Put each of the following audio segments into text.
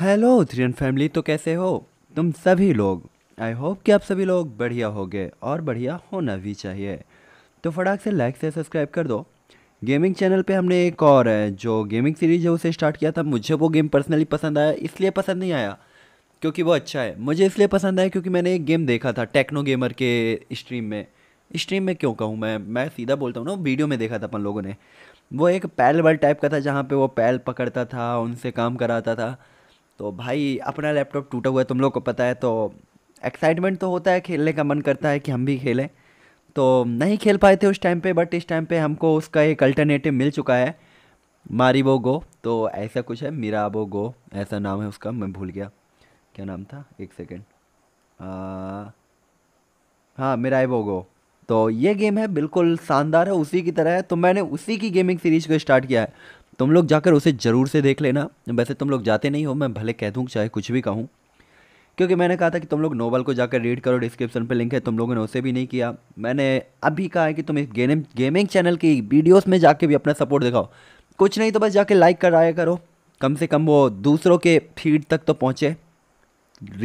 hello थ्रियन family तो कैसे हो तुम सभी लोग आई होप कि आप सभी लोग बढ़िया होगे और बढ़िया होना भी चाहिए तो फटाक से लाइक से सब्सक्राइब कर दो गेमिंग चैनल पे हमने एक और जो गेमिंग सीरीज है उसे स्टार्ट किया था मुझे वो गेम पर्सनली पसंद आया इसलिए पसंद नहीं आया क्योंकि वो अच्छा है मुझे इसलिए पसंद आया क्योंकि मैंने एक गेम देखा था टेक्नो गेमर के स्ट्रीम में स्ट्रीम में क्यों कहूँ मैं मैं सीधा बोलता हूँ ना वीडियो में देखा था अपन लोगों ने वो एक पैल वर्ल्ड टाइप का था जहाँ पे वो पैल पकड़ता था उनसे काम कराता था तो भाई अपना लैपटॉप टूटा हुआ है तुम लोग को पता है तो एक्साइटमेंट तो होता है खेलने का मन करता है कि हम भी खेलें तो नहीं खेल पाए थे उस टाइम पे बट इस टाइम पे हमको उसका एक अल्टरनेटिव मिल चुका है मारी वो गो तो ऐसा कुछ है मीरा वो गो ऐसा नाम है उसका मैं भूल गया क्या नाम था एक सेकेंड हाँ मीरा वो गो तो ये गेम है बिल्कुल शानदार है उसी की तरह है तो मैंने उसी की गेमिंग सीरीज को स्टार्ट किया है तुम लोग जाकर उसे ज़रूर से देख लेना वैसे तुम लोग जाते नहीं हो मैं भले कह दूँ चाहे कुछ भी कहूँ क्योंकि मैंने कहा था कि तुम लोग नोवल को जाकर रीड करो डिस्क्रिप्शन पे लिंक है तुम लोगों ने उसे भी नहीं किया मैंने अभी कहा है कि तुम इस गेमिंग गेमिंग चैनल की वीडियोस में जाके भी अपना सपोर्ट दिखाओ कुछ नहीं तो बस जाके लाइक कराया करो कम से कम वो दूसरों के फीड तक तो पहुँचे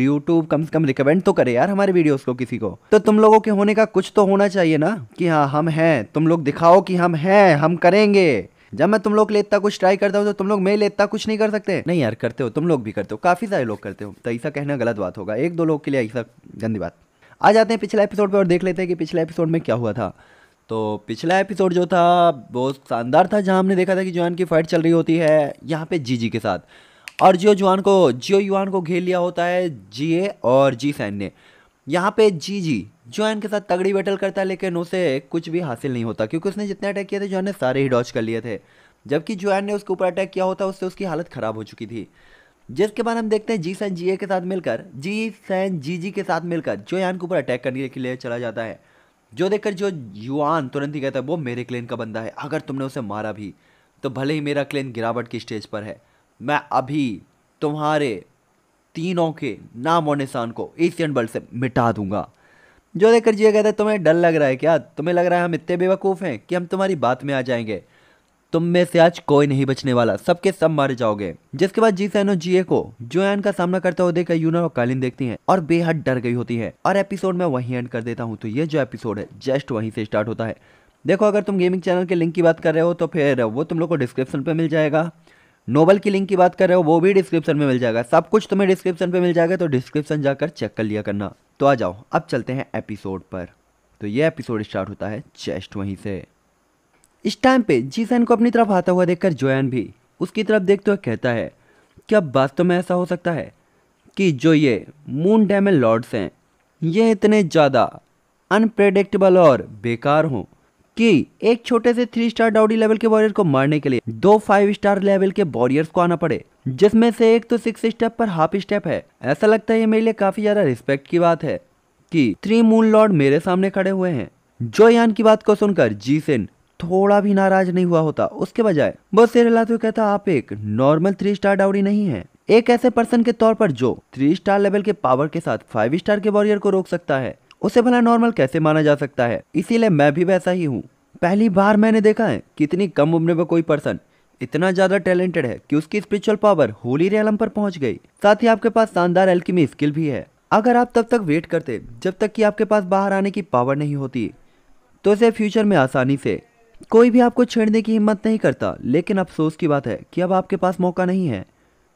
यूट्यूब कम से कम रिकमेंड तो करे यार हमारे वीडियोस को किसी को तो तुम लोगों के होने का कुछ तो होना चाहिए ना कि हाँ हम हैं तुम लोग दिखाओ कि हम हैं हम करेंगे जब मैं तुम लोग लिए इतना कुछ ट्राई करता हूँ तो तुम लोग मेरे लिए इतना कुछ नहीं कर सकते नहीं यार करते हो तुम लोग भी करते हो काफ़ी सारे लोग करते हो तो ऐसा कहना गलत बात होगा एक दो लोग के लिए ऐसा गंदी बात आ जाते हैं पिछले एपिसोड पर और देख लेते हैं कि पिछले एपिसोड में क्या हुआ था तो पिछला एपिसोड जो था बहुत शानदार था जहाँ हमने देखा था कि जुआन की फाइट चल रही होती है यहाँ पे जीजी के साथ और जियो जुआन को जियो युआन को घेर लिया होता है जीए और जी सैन ने यहाँ पे जी जी जॉन के साथ तगड़ी बैटल करता है लेकिन उसे कुछ भी हासिल नहीं होता क्योंकि उसने जितने अटैक किए थे जॉन ने सारे ही डॉच कर लिए थे जबकि जॉन ने उसके ऊपर अटैक किया होता उससे उसकी हालत ख़राब हो चुकी थी जिसके बाद हम देखते हैं जी सैन जी ए के साथ मिलकर जी सैन जी जी के साथ मिलकर जोयान के ऊपर अटैक करने के लिए चला जाता है जो देखकर जो युआन तुरंत ही कहता है वो मेरे क्लेन का बंदा है अगर तुमने उसे मारा भी तो भले ही मेरा क्लेन गिरावट की स्टेज पर है मैं अभी तुम्हारे तीनों के नाम और निशान को एशियन बल से मिटा दूंगा जो देखकर जिया कहता है तुम्हें डर लग रहा है क्या तुम्हें लग रहा है हम इतने बेवकूफ़ हैं कि हम तुम्हारी बात में आ जाएंगे तुम में से आज कोई नहीं बचने वाला सबके सब मारे जाओगे जिसके बाद जी सैनो जिये जीए को जोयान का सामना करते हुए देखकर यूना और कालिन देखती हैं और बेहद डर गई होती है और एपिसोड में वहीं एंड कर देता हूँ तो ये जो एपिसोड है जस्ट वहीं से स्टार्ट होता है देखो अगर तुम गेमिंग चैनल के लिंक की बात कर रहे हो तो फिर वो तुम लोग को डिस्क्रिप्शन पर मिल जाएगा नोबल की लिंक की बात कर रहे हो वो भी डिस्क्रिप्शन में मिल जाएगा सब कुछ तुम्हें डिस्क्रिप्शन पे मिल जाएगा तो डिस्क्रिप्शन जाकर चेक कर लिया करना तो आ जाओ अब चलते हैं एपिसोड पर तो ये एपिसोड स्टार्ट होता है चेस्ट वहीं से इस टाइम पे जीसन को अपनी तरफ आता हुआ देखकर जोयान भी उसकी तरफ देखते हुए कहता है कि अब वास्तव में ऐसा हो सकता है कि जो ये मून डैम लॉर्ड्स हैं ये इतने ज़्यादा अनप्रेडिक्टेबल और बेकार हों कि एक छोटे से थ्री स्टार डाउडी लेवल के वॉरियर को मारने के लिए दो फाइव स्टार लेवल के वॉरियर्स को आना पड़े जिसमें से एक तो सिक्स स्टेप पर हाफ स्टेप है ऐसा लगता है ये मेरे लिए काफी ज्यादा रिस्पेक्ट की बात है कि थ्री मून लॉर्ड मेरे सामने खड़े हुए हैं जो यान की बात को सुनकर जी सेन थोड़ा भी नाराज नहीं हुआ होता उसके बजाय बस सिर हुए कहता आप एक नॉर्मल थ्री स्टार डाउडी नहीं है एक ऐसे पर्सन के तौर पर जो थ्री स्टार लेवल के पावर के साथ फाइव स्टार के वॉरियर को रोक सकता है उसे भला नॉर्मल कैसे माना जा सकता है इसीलिए मैं भी वैसा ही हूँ पहली बार मैंने देखा है कितनी कम उम्र में कोई पर्सन इतना ज़्यादा टैलेंटेड है कि उसकी स्पिरिचुअल पावर होली रेलम पर पहुंच गई साथ ही आपके पास शानदार एल्किमी स्किल भी है अगर आप तब तक वेट करते जब तक कि आपके पास बाहर आने की पावर नहीं होती तो इसे फ्यूचर में आसानी से कोई भी आपको छेड़ने की हिम्मत नहीं करता लेकिन अफसोस की बात है कि अब आपके पास मौका नहीं है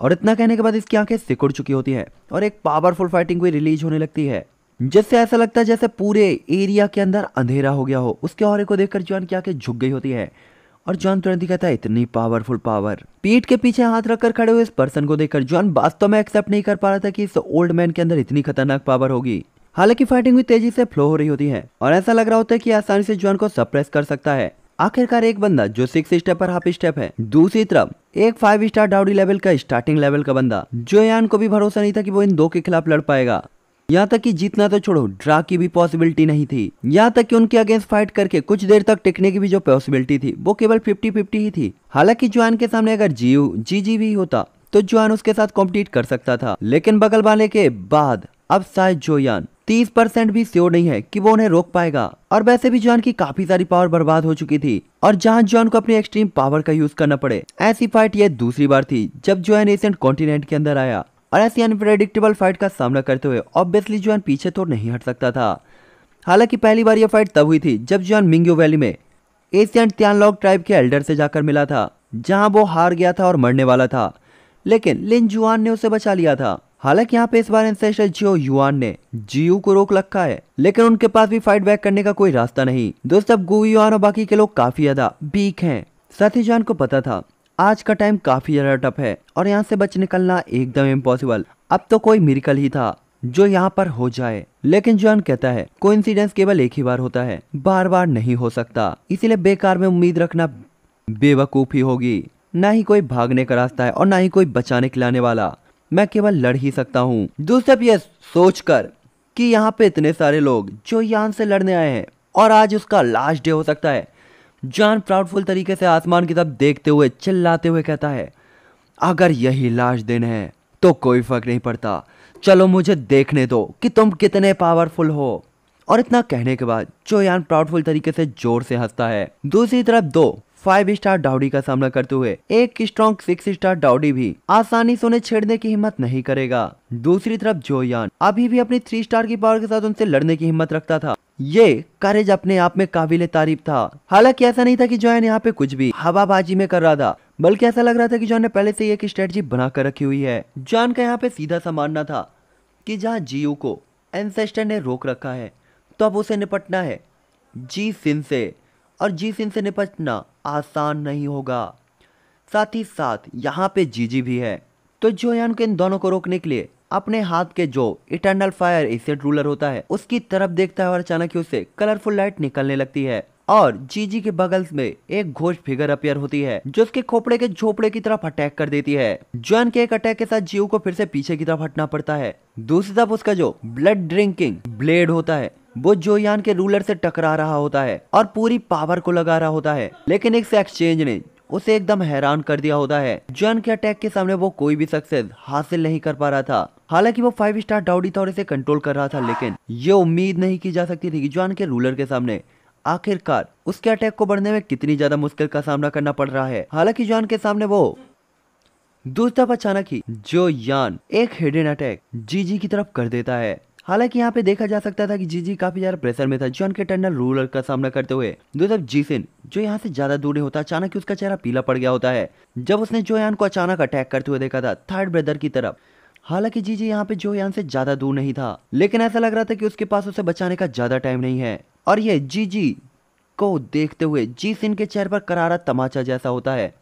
और इतना कहने के बाद इसकी आंखें सिकुड़ चुकी होती हैं और एक पावरफुल फाइटिंग हुई रिलीज होने लगती है जिससे ऐसा लगता है जैसे पूरे एरिया के अंदर अंधेरा हो गया हो उसके और को देखकर जॉन की आंखें झुक गई होती है और जॉन तुरंत ही कहता है इतनी पावरफुल पावर पीठ के पीछे हाथ रखकर खड़े हुए इस पर्सन को देखकर जॉन वास्तव में एक्सेप्ट नहीं कर पा रहा था कि इस ओल्ड मैन के अंदर इतनी खतरनाक पावर होगी हालांकि फाइटिंग भी तेजी से फ्लो हो रही होती है और ऐसा लग रहा होता है कि आसानी से जॉन को सप्रेस कर सकता है आखिरकार एक बंदा जो सिक्स स्टेप और हाफ स्टेप है दूसरी तरफ एक फाइव स्टार डाउडी लेवल का स्टार्टिंग लेवल का बंदा जो यान को भी भरोसा नहीं था कि वो इन दो के खिलाफ लड़ पाएगा यहाँ तक कि जीतना तो छोड़ो ड्रा की भी पॉसिबिलिटी नहीं थी यहाँ तक कि उनके अगेंस्ट फाइट करके कुछ देर तक टिकने की भी जो पॉसिबिलिटी थी वो केवल 50-50 ही थी हालांकि जुआन के सामने अगर जीव जी जी भी होता तो जुआन उसके साथ कॉम्पीट कर सकता था लेकिन बगल वाले के बाद अब शायद जोयान तीस परसेंट भी श्योर नहीं है कि वो उन्हें रोक पाएगा और वैसे भी जॉन की काफी सारी पावर बर्बाद हो चुकी थी और जहाँ जॉन को अपनी एक्सट्रीम पावर का यूज करना पड़े ऐसी फाइट यह दूसरी बार थी जब जॉन एशियन कॉन्टिनेंट के अंदर आया और ऐसी अनप्रेडिक्टेबल फाइट का सामना करते हुए ऑब्वियसली जुआन पीछे तो नहीं हट सकता था हालांकि पहली बार यह फाइट तब हुई थी जब जुआन मिंग्यो वैली में एशियन त्यानलॉग ट्राइब के एल्डर से जाकर मिला था जहां वो हार गया था और मरने वाला था लेकिन लिन जुआन ने उसे बचा लिया था हालांकि यहाँ पे इस बार जियो युआन ने जियो को रोक रखा है लेकिन उनके पास भी फाइट बैक करने का कोई रास्ता नहीं दोस्तों अब गु युआन और बाकी के लोग काफी ज्यादा वीक हैं साथ ही जुआन को पता था आज का टाइम काफ़ी ज़्यादा टफ है और यहाँ से बच निकलना एकदम इम्पॉसिबल अब तो कोई मिरिकल ही था जो यहाँ पर हो जाए लेकिन जॉन कहता है कोइंसिडेंस केवल एक ही बार होता है बार बार नहीं हो सकता इसीलिए बेकार में उम्मीद रखना बेवकूफ़ी होगी ना ही कोई भागने का रास्ता है और ना ही कोई बचाने खिलाने वाला मैं केवल लड़ ही सकता हूँ दूसरे ये सोच कर कि यहाँ पे इतने सारे लोग जो यहाँ से लड़ने आए हैं और आज उसका लास्ट डे हो सकता है जान प्राउडफुल तरीके से आसमान की तरफ देखते हुए चिल्लाते हुए कहता है अगर यही लास्ट दिन है तो कोई फर्क नहीं पड़ता चलो मुझे देखने दो कि तुम कितने पावरफुल हो और इतना कहने के बाद चोयान प्राउडफुल तरीके से जोर से हंसता है दूसरी तरफ दो फाइव स्टार डाउडी का सामना करते हुए एक स्ट्रॉन्ग सिक्स स्टार डाउडी भी आसानी से उन्हें छेड़ने की हिम्मत नहीं करेगा दूसरी तरफ जोयान अभी भी अपनी थ्री स्टार की पावर के साथ उनसे लड़ने की हिम्मत रखता था ये करेज अपने आप में काबिल तारीफ था हालांकि ऐसा नहीं था कि जोयान यहाँ पे कुछ भी हवाबाजी में कर रहा था बल्कि ऐसा लग रहा था कि जॉन ने पहले से एक स्ट्रेटजी बना कर रखी हुई है जॉन का यहाँ पे सीधा सा मानना था कि जहाँ जियो को एनसेस्टर ने रोक रखा है तो अब उसे निपटना है जी सिंह से और जी सिंह से निपटना आसान नहीं होगा साथ ही साथ यहाँ पे जीजी भी है तो जो यान को इन दोनों को रोकने के लिए अपने हाथ के जो इटर्नल फायर एसेट रूलर होता है उसकी तरफ देखता है और अचानक ही उसे कलरफुल लाइट निकलने लगती है और जीजी के बगल में एक घोष फिगर अपियर होती है जो उसके खोपड़े के झोपड़े की तरफ अटैक कर देती है जॉन के एक अटैक के साथ जीव को फिर से पीछे की तरफ हटना पड़ता है दूसरी तरफ उसका जो ब्लड ड्रिंकिंग ब्लेड होता है वो जोयान के रूलर से टकरा रहा होता है और पूरी पावर को लगा रहा होता है लेकिन इस एक्सचेंज ने उसे एकदम हैरान कर दिया होता है जॉन के अटैक के सामने वो कोई भी सक्सेस हासिल नहीं कर पा रहा था हालांकि वो फाइव स्टार डाउडी थोड़े से कंट्रोल कर रहा था लेकिन ये उम्मीद नहीं की जा सकती थी कि जॉन के रूलर के सामने आखिरकार उसके अटैक को बढ़ने में कितनी ज्यादा मुश्किल का सामना करना पड़ रहा है हालांकि जॉन के सामने वो दूसरा अचानक ही जो यान एक हिडन अटैक जीजी की तरफ कर देता है हालांकि यहाँ पे देखा जा सकता था कि जीजी काफी ज्यादा प्रेशर में था जॉन के टर्नल रूलर का सामना करते हुए दूसरा जीसिन जो यहाँ से ज्यादा दूर होता अचानक उसका चेहरा पीला पड़ गया होता है जब उसने जो को अचानक अटैक करते हुए देखा था थर्ड ब्रदर की तरफ हालांकि जीजी यहाँ पे जो से ज्यादा दूर नहीं था लेकिन ऐसा लग रहा था कि उसके पास उसे बचाने का ज्यादा टाइम नहीं है और यह जी जी को देखते हुए जी सिंह के चेहरे पर करारा तमाचा जैसा होता है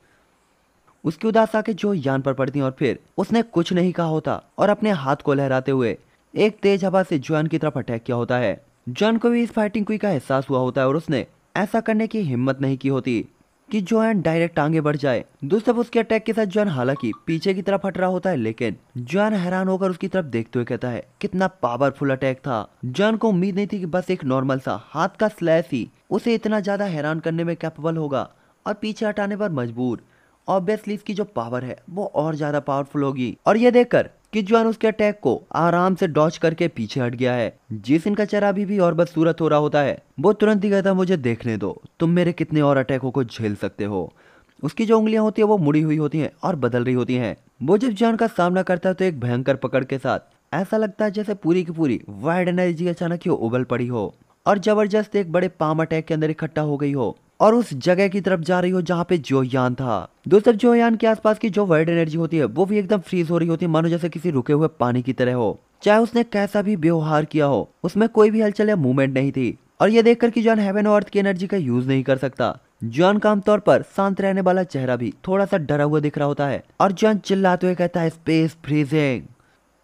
उसकी उदास आके जो यान पर पड़ती और फिर उसने कुछ नहीं कहा होता और अपने हाथ को लहराते हुए एक तेज हवा से जुआन की तरफ अटैक किया होता है जॉन को भी इस फाइटिंग क्वी का एहसास हुआ होता है और उसने ऐसा करने की हिम्मत नहीं की होती कि जॉयन डायरेक्ट आगे बढ़ जाए दोस्तब उसके अटैक के साथ जो हालांकि पीछे की तरफ हट रहा होता है लेकिन जॉन हैरान होकर उसकी तरफ देखते हुए कहता है कितना पावरफुल अटैक था जॉन को उम्मीद नहीं थी कि बस एक नॉर्मल सा हाथ का स्लैश ही उसे इतना ज्यादा हैरान करने में कैपेबल होगा और पीछे हटाने पर मजबूर ऑब्वियसली इसकी जो पावर है वो और ज्यादा पावरफुल होगी और ये देखकर किजवान उसके अटैक को आराम से डॉच करके पीछे हट गया है जिस इनका चेहरा अभी भी और बदसूरत हो रहा होता है वो तुरंत ही कहता मुझे देखने दो तुम मेरे कितने और अटैकों को झेल सकते हो उसकी जो उंगलियां होती है वो मुड़ी हुई होती हैं और बदल रही होती हैं वो जब जान का सामना करता है तो एक भयंकर पकड़ के साथ ऐसा लगता है जैसे पूरी की पूरी वाइड एनर्जी अचानक ही उबल पड़ी हो और जबरदस्त एक बड़े पाम अटैक के अंदर इकट्ठा हो गई हो और उस जगह की तरफ जा रही हो जहाँ पे जोयान था दोस्तों जोयान के आसपास की जो वर्ल्ड एनर्जी होती है वो भी एकदम फ्रीज हो रही होती है मानो जैसे किसी रुके हुए पानी की तरह हो चाहे उसने कैसा भी व्यवहार किया हो उसमें कोई भी हलचल या मूवमेंट नहीं थी और ये देखकर कि जॉन हेवन और अर्थ की एनर्जी का यूज नहीं कर सकता जॉन का आमतौर पर शांत रहने वाला चेहरा भी थोड़ा सा डरा हुआ दिख रहा होता है और जॉन चिल्लाते हुए कहता है स्पेस फ्रीजिंग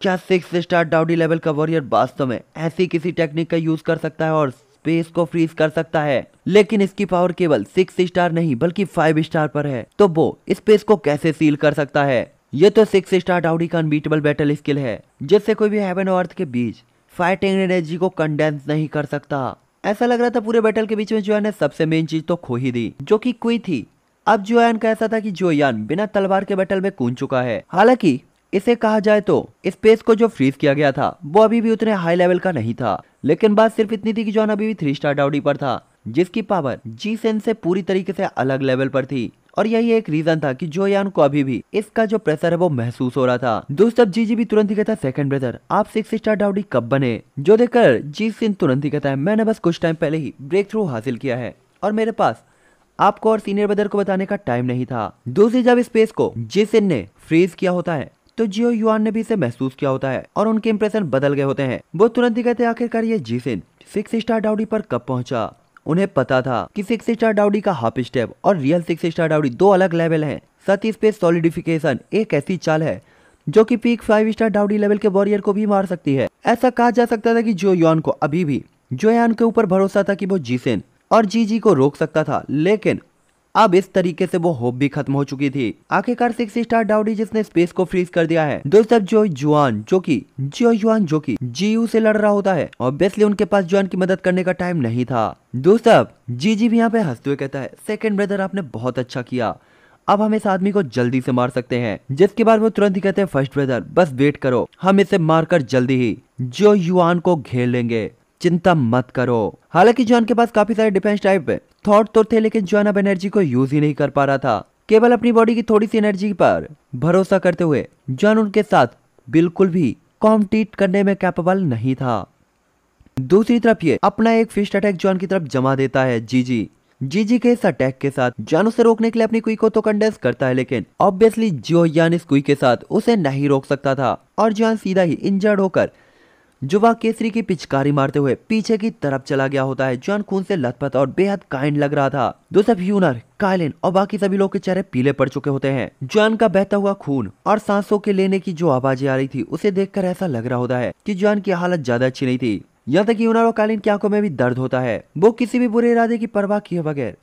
क्या सिक्स स्टार डाउडी लेवल का वॉरियर वास्तव में ऐसी किसी टेक्निक का यूज कर सकता है और स्पेस को फ्रीज कर सकता है लेकिन इसकी पावर केवल सिक्स स्टार नहीं बल्कि फाइव स्टार पर है तो वो स्पेस को कैसे सील कर सकता है ये तो सिक्स स्टार डाउडी का अनबीटेबल बैटल स्किल है जिससे कोई भी हेवन और अर्थ के बीच फाइटिंग एनर्जी को कंडेंस नहीं कर सकता ऐसा लग रहा था पूरे बैटल के बीच में जोयन ने सबसे मेन चीज तो खो ही दी जो कि कोई थी अब जोयन का ऐसा था कि जोयान बिना तलवार के बैटल में कूद चुका है हालांकि इसे कहा जाए तो स्पेस को जो फ्रीज किया गया था वो अभी भी उतने हाई लेवल का नहीं था लेकिन बात सिर्फ इतनी थी कि जॉन अभी भी थ्री स्टार डाउडी पर था जिसकी पावर जी सेन से पूरी तरीके से अलग लेवल पर थी और यही एक रीजन था कि जो यान को अभी भी इसका जो प्रेशर है वो महसूस हो रहा था दोस्त अब जीजी भी तुरंत ही कहता है सेकंड ब्रदर आप सिक्स स्टार डाउडी कब बने जो देखकर जी सिंह तुरंत ही कहता है मैंने बस कुछ टाइम पहले ही ब्रेक थ्रू हासिल किया है और मेरे पास आपको और सीनियर ब्रदर को बताने का टाइम नहीं था दूसरी जब स्पेस को जी जिसिन ने फ्रीज किया होता है तो जियो युआन ने भी इसे महसूस किया होता है और उनके इंप्रेशन बदल गए होते हैं वो तुरंत ही कहते आखिरकार ये जीसिन सिक्स स्टार डाउडी पर कब पहुंचा उन्हें पता था कि सिक्स स्टार डाउडी का हाफ स्टेप और रियल सिक्स स्टार डाउडी दो अलग लेवल हैं साथ ही सॉलिडिफिकेशन एक ऐसी चाल है जो कि पीक फाइव स्टार डाउडी लेवल के वॉरियर को भी मार सकती है ऐसा कहा जा सकता था कि जो योन को अभी भी जो के ऊपर भरोसा था कि वो जीसेन और जीजी को रोक सकता था लेकिन अब इस तरीके से वो होप भी खत्म हो चुकी थी आखिरकार सिक्स स्टार डाउडी जिसने स्पेस को फ्रीज कर दिया है दोस्तों जो जुआन जो की जियो जुआन जो की जीयू से लड़ रहा होता है ऑब्वियसली उनके पास जुआन की मदद करने का टाइम नहीं था दोस्तों जी जी भी यहाँ पे हंसते हुए कहता है सेकेंड ब्रदर आपने बहुत अच्छा किया अब हम इस आदमी को जल्दी से मार सकते हैं जिसके बाद वो तुरंत ही कहते हैं फर्स्ट ब्रदर बस वेट करो हम इसे मारकर जल्दी ही जो युआन को घेर लेंगे चिंता मत करो हालांकि जॉन के पास काफी सारे डिफेंस टाइप है थॉट तो थे लेकिन जॉन अब एनर्जी को यूज ही नहीं कर पा रहा था केवल अपनी बॉडी की थोड़ी सी एनर्जी पर भरोसा करते हुए जॉन उनके साथ बिल्कुल भी कॉम्पीट करने में कैपेबल नहीं था दूसरी तरफ ये अपना एक फिस्ट अटैक जॉन की तरफ जमा देता है जीजी जीजी के इस अटैक के साथ जॉन उसे रोकने के लिए अपनी कुई को तो कंडेंस करता है लेकिन ऑब्वियसली जियो यान इस कुई के साथ उसे नहीं रोक सकता था और जॉन सीधा ही इंजर्ड होकर जुबा केसरी की पिचकारी मारते हुए पीछे की तरफ चला गया होता है जॉन खून से लथपथ और बेहद काइंड लग रहा था दोस्तों ह्यूनर कायलिन और बाकी सभी लोग के चेहरे पीले पड़ चुके होते हैं जॉन का बहता हुआ खून और सांसों के लेने की जो आवाजें आ रही थी उसे देखकर ऐसा लग रहा होता है कि जॉन की हालत ज्यादा अच्छी नहीं थी यहाँ तक ह्यूनर और कालीन की आंखों में भी दर्द होता है वो किसी भी बुरे इरादे की परवाह किए बगैर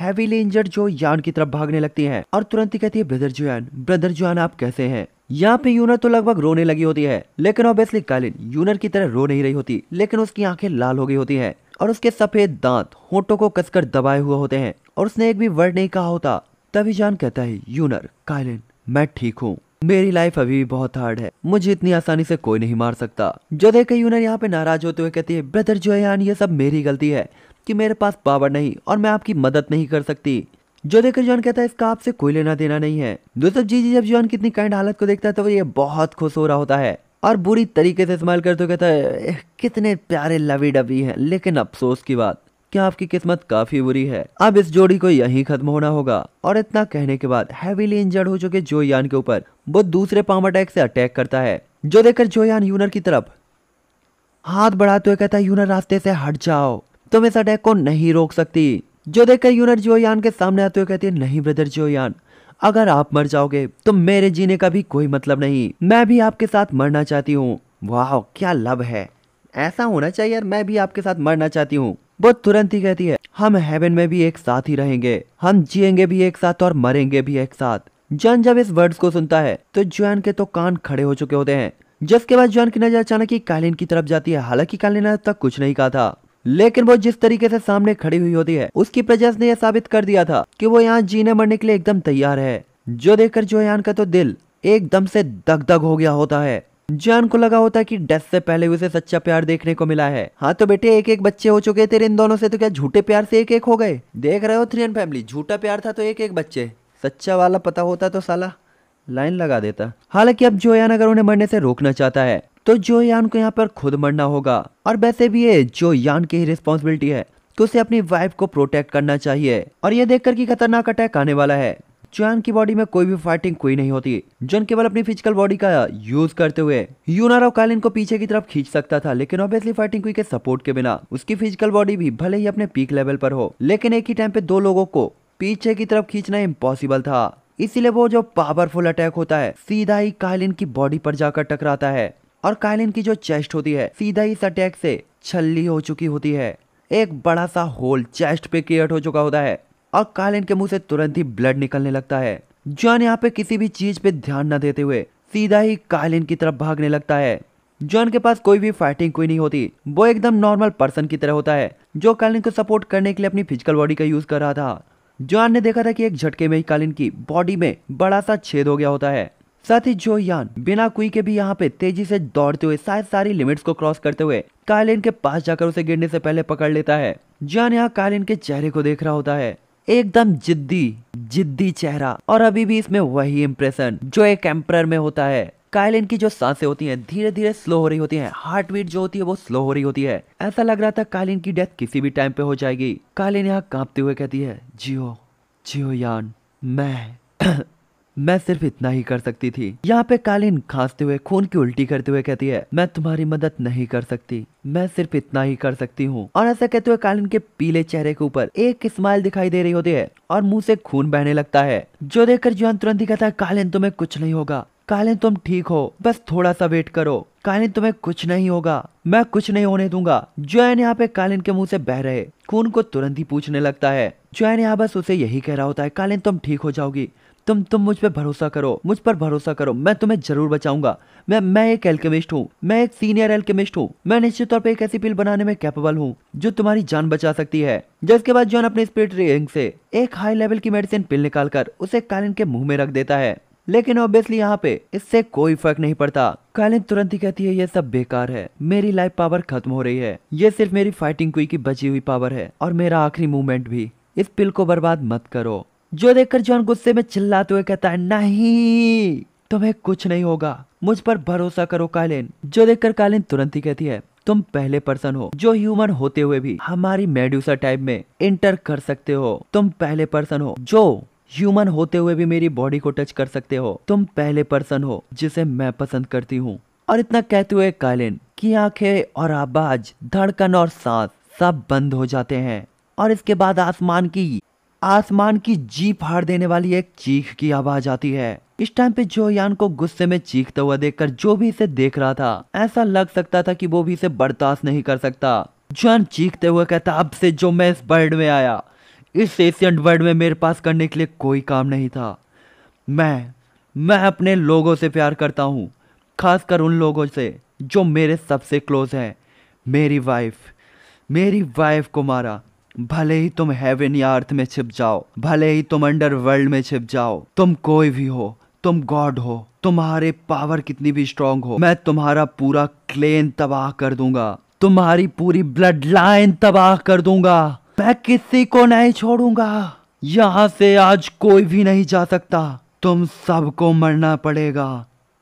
हैवीली इंजर्ड जो यान की तरफ भागने लगती है और तुरंत ही कहती है ब्रदर जुआन ब्रदर जुआन आप कैसे हैं यहाँ पे यूनर तो लगभग रोने लगी होती है लेकिन ऑब्वियसली कालिन यूनर की तरह रो नहीं रही होती लेकिन उसकी आंखें लाल हो गई होती है और उसके सफेद दांत होटो को कसकर दबाए हुए होते हैं और उसने एक भी वर्ड नहीं कहा होता तभी जान कहता है यूनर कालिन मैं ठीक हूँ मेरी लाइफ अभी भी बहुत हार्ड है मुझे इतनी आसानी से कोई नहीं मार सकता जो देखे यूनर यहाँ पे नाराज होते हुए कहती है ब्रदर जोयान ये सब मेरी गलती है कि मेरे पास पावर नहीं और मैं आपकी मदद नहीं कर सकती जो देखकर जॉन कहता है इसका आपसे कोई लेना देना नहीं है दोस्तों जी जी जब जॉन कितनी काइंड हालत को देखता है तो ये बहुत खुश हो रहा होता है और बुरी तरीके से स्माइल करते हुए कहता है कितने प्यारे लवी डबी है लेकिन अफसोस की बात क्या आपकी किस्मत काफी बुरी है अब इस जोड़ी को यहीं खत्म होना होगा और इतना कहने के बाद हैवीली इंजर्ड हो चुके जो यान के ऊपर वो दूसरे पाम अटैक से अटैक करता है जो देखकर जो यान यूनर की तरफ हाथ बढ़ाते हुए कहता है यूनर रास्ते से हट जाओ तुम इस अटैक को नहीं रोक सकती जो देखकर यूनर जियोयान के सामने आते हुए कहती है नहीं ब्रदर जियोयान अगर आप मर जाओगे तो मेरे जीने का भी कोई मतलब नहीं मैं भी आपके साथ मरना चाहती हूँ वाह क्या लव है ऐसा होना चाहिए यार मैं भी आपके साथ मरना चाहती हूँ वो तुरंत ही कहती है हम हेवन में भी एक साथ ही रहेंगे हम जिएंगे भी एक साथ और मरेंगे भी एक साथ जॉन जब इस वर्ड्स को सुनता है तो जॉन के तो कान खड़े हो चुके होते हैं जिसके बाद जॉन की नजर अचानक ही कालिन की तरफ जाती है हालांकि कालिन ने अब तक कुछ नहीं कहा था लेकिन वो जिस तरीके से सामने खड़ी हुई होती है उसकी प्रजस ने यह साबित कर दिया था कि वो यहाँ जीने मरने के लिए एकदम तैयार है जो देखकर जोयान का तो दिल एकदम से दग दग हो गया होता है जोयान को लगा होता है की डेथ से पहले उसे सच्चा प्यार देखने को मिला है हाँ तो बेटे एक एक बच्चे हो चुके तेरे इन दोनों से तो क्या झूठे प्यार से एक एक हो गए देख रहे हो थ्रियन फैमिली झूठा प्यार था तो एक एक बच्चे सच्चा वाला पता होता तो साला लाइन लगा देता हालांकि अब जोयान अगर उन्हें मरने से रोकना चाहता है तो जो यान को यहाँ पर खुद मरना होगा और वैसे भी ये जो यान की ही रिस्पॉन्सिबिलिटी है तो उसे अपनी वाइफ को प्रोटेक्ट करना चाहिए और ये देखकर कि खतरनाक अटैक आने वाला है जोयान की बॉडी में कोई भी फाइटिंग कोई नहीं होती जोन केवल अपनी फिजिकल बॉडी का यूज करते हुए यूनार और कालिन को पीछे की तरफ खींच सकता था लेकिन ऑब्वियसली फाइटिंग के सपोर्ट के बिना उसकी फिजिकल बॉडी भी भले ही अपने पीक लेवल पर हो लेकिन एक ही टाइम पे दो लोगों को पीछे की तरफ खींचना इम्पॉसिबल था इसीलिए वो जो पावरफुल अटैक होता है सीधा ही कालिन की बॉडी पर जाकर टकराता है और काइलिन की जो चेस्ट होती है सीधा इस अटैक से छल्ली हो चुकी होती है एक बड़ा सा होल चेस्ट पे क्रिएट हो चुका होता है और काइलिन के मुंह से तुरंत ही ब्लड निकलने लगता है जॉन यहाँ पे किसी भी चीज पे ध्यान न देते हुए सीधा ही काइलिन की तरफ भागने लगता है जॉन के पास कोई भी फाइटिंग कोई नहीं होती वो एकदम नॉर्मल पर्सन की तरह होता है जो कालिन को सपोर्ट करने के लिए अपनी फिजिकल बॉडी का यूज कर रहा था जॉन ने देखा था कि एक झटके में ही कालिन की बॉडी में बड़ा सा छेद हो गया होता है साथ ही जो यान बिना कुई के भी यहाँ पे तेजी से दौड़ते हुए शायद सारी लिमिट्स को क्रॉस करते हुए कायलिन के पास जाकर उसे गिरने से पहले पकड़ लेता है जान यहाँ कालिन के चेहरे को देख रहा होता है एकदम जिद्दी जिद्दी चेहरा और अभी भी इसमें वही इम्प्रेशन जो एक एम्प्रर में होता है कायलिन की जो सांसें होती हैं धीरे धीरे स्लो हो रही होती हैं हार्ट बीट जो होती है वो स्लो हो रही होती है ऐसा लग रहा था कालिन की डेथ किसी भी टाइम पे हो जाएगी कालिन यहाँ कांपते हुए कहती है जियो जियो यान मैं मैं सिर्फ इतना ही कर सकती थी यहाँ पे कालीन खांसते हुए खून की उल्टी करते हुए कहती है मैं तुम्हारी मदद नहीं कर सकती मैं सिर्फ इतना ही कर सकती हूँ और ऐसा कहते हुए कालीन के पीले चेहरे के ऊपर एक स्माइल दिखाई दे रही होती है और मुंह से खून बहने लगता है जो देखकर जुआन तुरंत ही कहता है कालीन तुम्हें कुछ नहीं होगा कालीन तुम ठीक हो बस थोड़ा सा वेट करो कालीन तुम्हें कुछ नहीं होगा मैं कुछ नहीं होने दूंगा जुआन यहाँ पे कालीन के मुंह से बह रहे खून को तुरंत ही पूछने लगता है जुआन यहाँ बस उसे यही कह रहा होता है कालीन तुम ठीक हो जाओगी तुम तुम मुझ पर भरोसा करो मुझ पर भरोसा करो मैं तुम्हें जरूर बचाऊंगा मैं मैं एक एल्केमिस्ट हूँ मैं एक सीनियर एल्केमिस्ट हूँ मैं निश्चित तौर पर एक ऐसी पिल बनाने में कैपेबल हूँ जो तुम्हारी जान बचा सकती है जिसके बाद जॉन अपने स्पिरिट रिंग से एक हाई लेवल की मेडिसिन पिल निकालकर उसे कालिन के मुंह में रख देता है लेकिन ऑब्वियसली यहाँ पे इससे कोई फर्क नहीं पड़ता कालिन तुरंत ही कहती है ये सब बेकार है मेरी लाइफ पावर खत्म हो रही है ये सिर्फ मेरी फाइटिंग क्वी की बची हुई पावर है और मेरा आखिरी मूवमेंट भी इस पिल को बर्बाद मत करो जो देखकर जॉन गुस्से में चिल्लाते हुए कहता है नहीं तुम्हें कुछ नहीं होगा मुझ पर भरोसा करो कालिन जो देखकर कालिन तुरंत ही कहती है तुम पहले पर्सन हो जो ह्यूमन होते हुए भी हमारी मेड्यूसा टाइप में इंटर कर सकते हो तुम पहले पर्सन हो जो ह्यूमन होते हुए भी मेरी बॉडी को टच कर सकते हो तुम पहले पर्सन हो जिसे मैं पसंद करती हूँ और इतना कहते हुए कालिन की आंखें और आवाज धड़कन और सांस सब बंद हो जाते हैं और इसके बाद आसमान की आसमान की जी फाड़ देने वाली एक चीख की आवाज आती है इस टाइम पे जोयान को गुस्से में चीखता हुआ देखकर जो भी इसे देख रहा था ऐसा लग सकता था कि वो भी इसे बर्दाश्त नहीं कर सकता जोयान चीखते हुए कहता अब से जो मैं इस वर्ल्ड में आया इस एशियन वर्ल्ड में मेरे पास करने के लिए कोई काम नहीं था मैं मैं अपने लोगों से प्यार करता हूँ खासकर उन लोगों से जो मेरे सबसे क्लोज हैं मेरी वाइफ मेरी वाइफ को मारा भले ही तुम हेवन या अर्थ में छिप जाओ भले ही तुम वर्ल्ड में छिप जाओ तुम कोई भी हो तुम गॉड हो तुम्हारे पावर कितनी भी स्ट्रांग हो मैं तुम्हारा पूरा क्लेन तबाह कर दूंगा तुम्हारी पूरी ब्लड लाइन तबाह कर दूंगा मैं किसी को नहीं छोड़ूंगा यहाँ से आज कोई भी नहीं जा सकता तुम सबको मरना पड़ेगा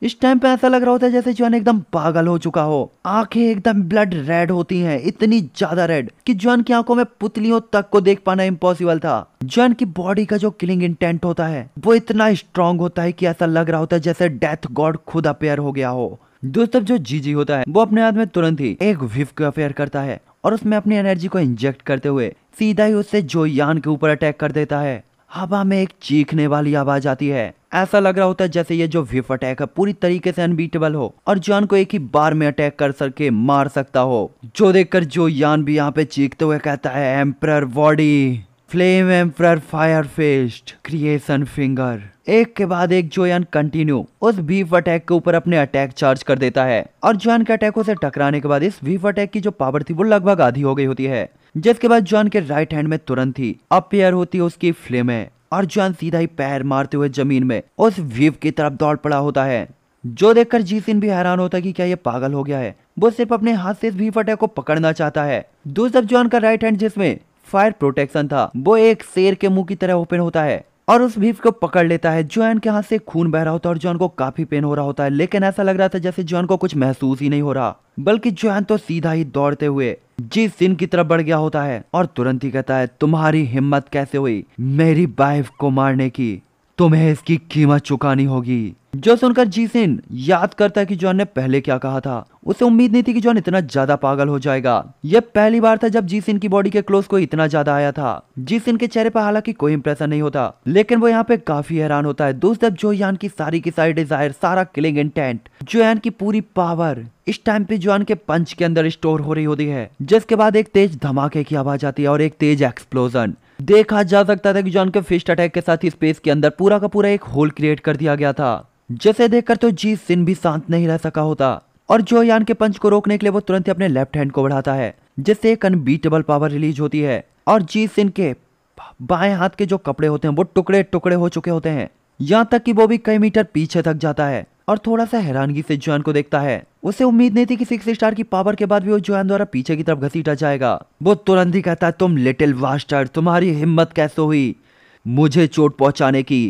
इस टाइम पे ऐसा लग रहा होता है जैसे जॉन एकदम पागल हो चुका हो आंखें एकदम ब्लड रेड होती हैं इतनी ज्यादा रेड कि जॉन की आंखों में पुतलियों तक को देख पाना इम्पॉसिबल था जॉन की बॉडी का जो किलिंग इंटेंट होता है वो इतना स्ट्रांग होता है कि ऐसा लग रहा होता है जैसे डेथ गॉड खुद अपेयर हो गया हो दोस्तों जो जीजी होता है वो अपने हाथ में तुरंत ही एक विफ का अफेयर करता है और उसमें अपनी एनर्जी को इंजेक्ट करते हुए सीधा ही उससे यान के ऊपर अटैक कर देता है हवा में एक चीखने वाली आवाज आती है ऐसा लग रहा होता है जैसे ये जो विफ अटैक है पूरी तरीके से अनबीटेबल हो और जॉन को एक ही बार में अटैक कर सके मार सकता हो जो देखकर जो यान भी यहाँ पे चीखते हुए कहता है emperor body flame emperor fire fist creation finger एक के बाद एक जोयन कंटिन्यू उस बीफ अटैक के ऊपर अपने अटैक चार्ज कर देता है और जोयान के अटैक उसे टकराने के बाद इस बीफ अटैक की जो पावर थी वो लगभग आधी हो गई होती है जिसके बाद जॉन के राइट हैंड में तुरंत ही अपेयर होती है उसकी फ्लेम है अर्जुन सीधा ही पैर मारते हुए जमीन में उस वीव की तरफ दौड़ पड़ा होता है जो देखकर जीसिन भी हैरान होता है कि क्या ये पागल हो गया है वो सिर्फ अपने हाथ से भी अटैक को पकड़ना चाहता है दूसरा जॉन का राइट हैंड जिसमें फायर प्रोटेक्शन था वो एक शेर के मुंह की तरह ओपन होता है और उस भीफ को पकड़ लेता है जॉन के हाथ से खून बह रहा होता है और जॉन को काफी पेन हो रहा होता है लेकिन ऐसा लग रहा था जैसे जॉन को कुछ महसूस ही नहीं हो रहा बल्कि जॉन तो सीधा ही दौड़ते हुए जी सिन की तरफ बढ़ गया होता है और तुरंत ही कहता है तुम्हारी हिम्मत कैसे हुई मेरी वाइफ को मारने की तुम्हें इसकी कीमत चुकानी होगी जो सुनकर जीसिन याद करता है कि जॉन ने पहले क्या कहा था उसे उम्मीद नहीं थी कि जॉन इतना ज्यादा पागल हो जाएगा यह पहली बार था जब जीसिन की बॉडी के क्लोज को इतना ज्यादा आया था जीसिन के चेहरे पर हालांकि कोई इंप्रेशन नहीं होता लेकिन वो यहाँ पे काफी हैरान होता है दोस्त जब जो यान की सारी की सारी डिजायर सारा किलिंग इंटेंट जो यान की पूरी पावर इस टाइम पे जोन के पंच के अंदर स्टोर हो रही होती है जिसके बाद एक तेज धमाके की आवाज आती है और एक तेज एक्सप्लोजन देखा जा सकता था कि जॉन के फिस्ट अटैक के साथ ही स्पेस के अंदर पूरा का पूरा एक होल क्रिएट कर दिया गया था जिसे देखकर तो जी सिन भी शांत नहीं रह सका होता और जो यान के पंच को रोकने के लिए वो तुरंत ही अपने लेफ्ट हैंड को बढ़ाता है जिससे एक अनबीटेबल पावर रिलीज होती है और जी सिन के बाएं हाथ के जो कपड़े होते हैं वो टुकड़े टुकड़े हो चुके होते हैं यहाँ तक कि वो भी कई मीटर पीछे तक जाता है और थोड़ा सा हैरानगी से जुआन को देखता है उसे उम्मीद नहीं थी कि सिक्स स्टार की पावर के बाद भी वो जुआन द्वारा पीछे की तरफ घसीटा जाएगा वो तुरंत ही कहता है तुम लिटिल वास्टर तुम्हारी हिम्मत कैसे हुई मुझे चोट पहुंचाने की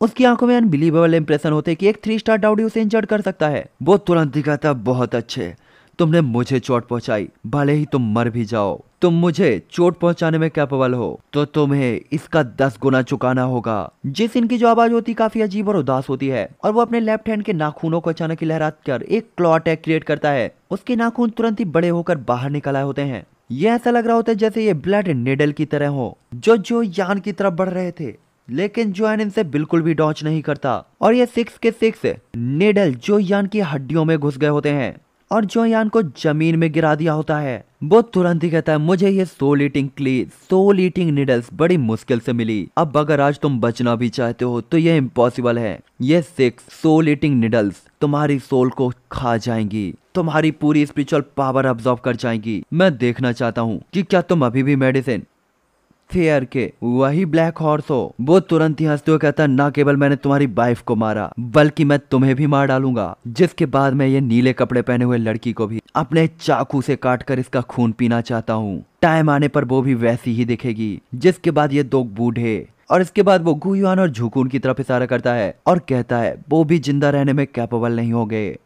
उसकी आंखों में अनबिलीवेबल इंप्रेशन होते कि एक थ्री स्टार डाउडी उसे इंजर्ड कर सकता है वो तुरंत ही कहता बहुत अच्छे तुमने मुझे चोट पहुंचाई भले ही तुम मर भी जाओ तुम मुझे चोट पहुंचाने में कैपेबल हो तो तुम्हें इसका दस गुना चुकाना होगा जिस इनकी जो आवाज होती काफी अजीब और उदास होती है और वो अपने लेफ्ट हैंड के नाखूनों को अचानक लहरा कर एक क्लॉ अटैक क्रिएट करता है उसके नाखून तुरंत ही बड़े होकर बाहर निकल आए होते हैं ये ऐसा लग रहा होता है जैसे ये ब्लड निडल की तरह हो जो जो यान की तरफ बढ़ रहे थे लेकिन जोयान इनसे बिल्कुल भी डॉच नहीं करता और ये सिक्स के सिक्स निडल जो यान की हड्डियों में घुस गए होते हैं और यान को जमीन में गिरा दिया होता है वो तुरंत ही कहता है मुझे ये सोल ईटिंग क्ली सोल ईटिंग निडल्स बड़ी मुश्किल से मिली अब अगर आज तुम बचना भी चाहते हो तो ये इम्पॉसिबल है ये सिक्स सोल ईटिंग निडल्स तुम्हारी सोल को खा जाएंगी तुम्हारी पूरी स्पिरिचुअल पावर अब्सॉर्ब कर जाएंगी मैं देखना चाहता हूँ कि क्या तुम अभी भी मेडिसिन फेयर के वही ब्लैक हॉर्स हो वो तुरंत ही हंसते हुए कहता ना केवल मैंने तुम्हारी वाइफ को मारा बल्कि मैं तुम्हें भी मार डालूंगा जिसके बाद मैं ये नीले कपड़े पहने हुए लड़की को भी अपने चाकू से काट कर इसका खून पीना चाहता हूँ टाइम आने पर वो भी वैसी ही दिखेगी जिसके बाद ये दो बूढ़े और इसके बाद वो गुयुआन और झुकून की तरफ इशारा करता है और कहता है वो भी जिंदा रहने में कैपेबल नहीं हो गए